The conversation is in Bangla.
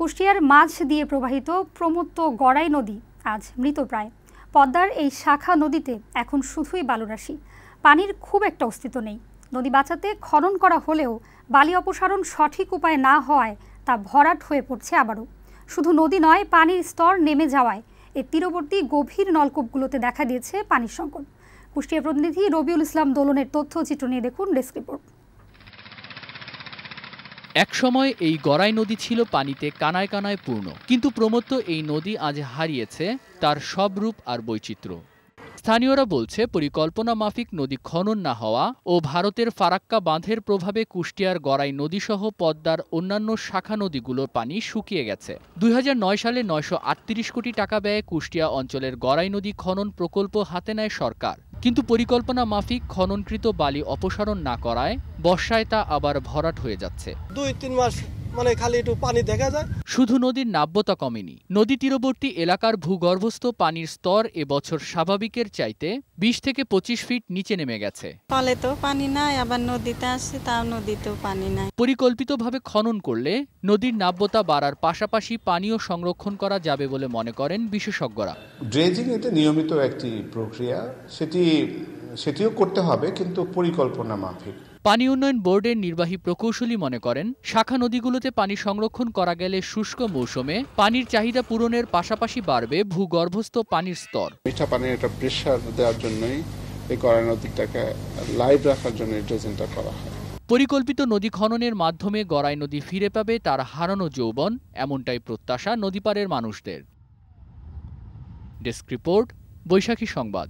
কুষ্টিয়ার মাছ দিয়ে প্রবাহিত প্রমত্ত গড়াই নদী আজ মৃতপ্রায় পদ্মার এই শাখা নদীতে এখন শুধুই বালুরাশি পানির খুব একটা অস্তিত্ব নেই নদী বাঁচাতে খনন করা হলেও বালি অপসারণ সঠিক উপায় না হওয়ায় তা ভরাট হয়ে পড়ছে আবারও শুধু নদী নয় পানির স্তর নেমে যাওয়ায় এর তীরবর্তী গভীর নলকূপগুলোতে দেখা দিয়েছে পানির সংকট কুষ্টিয়া প্রতিনিধি রবিউল ইসলাম দোলনের তথ্যচিত্র নিয়ে দেখুন ডেস্ক রিপোর্ট একসময় এই গড়াই নদী ছিল পানিতে কানায় কানায় পূর্ণ কিন্তু প্রমত্ত এই নদী আজ হারিয়েছে তার সব রূপ আর বৈচিত্র্য স্থানীয়রা বলছে পরিকল্পনা মাফিক নদী খনন না হওয়া ও ভারতের ফারাক্কা বাঁধের প্রভাবে কুষ্টিয়ার গড়াই নদীসহ পদ্মার অন্যান্য শাখা নদীগুলোর পানি শুকিয়ে গেছে দুই সালে নয়শো কোটি টাকা ব্যয়ে কুষ্টিয়া অঞ্চলের গড়াই নদী খনন প্রকল্প হাতে নেয় সরকার কিন্তু পরিকল্পনা মাফিক খননকৃত বালি অপসারণ না করায় বর্ষায় তা আবার ভরাট হয়ে যাচ্ছে দুই তিন মাস মানে খালি একটু পানি দেখা যায় শুধু নদীর নাব্যতা কমেনি নদী তীরবর্তী এলাকার ভূগর্ভস্থ পানির স্তর এবছর স্বাভাবিকের চাইতে বিশ থেকে পঁচিশ ফিট নিচে নেমে গেছে ফলে তো পানি নাই আবার নদীতে আসছে তাও নদীতেও পানি নাই পরিকল্পিতভাবে খনন করলে নদীর নাব্যতা বাড়ার পাশাপাশি পানীয় সংরক্ষণ করা যাবে বলে মনে করেন বিশেষজ্ঞরা ড্রেজিং এটা নিয়মিত একটি প্রক্রিয়া সেটি সেটিও করতে হবে কিন্তু পরিকল্পনা মাফিক পানি উন্নয়ন বোর্ডের নির্বাহী প্রকৌশলী মনে করেন শাখা নদীগুলোতে পানি সংরক্ষণ করা গেলে শুষ্ক মৌসুমে পানির চাহিদা পূরণের পাশাপাশি বাড়বে ভূগর্ভস্থ পানির স্তর মিঠা পানির একটা প্রেশার দেওয়ার জন্যই এই করা নদীটাকে লাইভ রাখার জন্য ড্রেজিংটা করা হয় পরিকল্পিত নদী খননের মাধ্যমে গড়াই নদী ফিরে পাবে তার হারানো যৌবন এমনটাই প্রত্যাশা নদীপাড়ের মানুষদের ডেস্ক রিপোর্ট বৈশাখী সংবাদ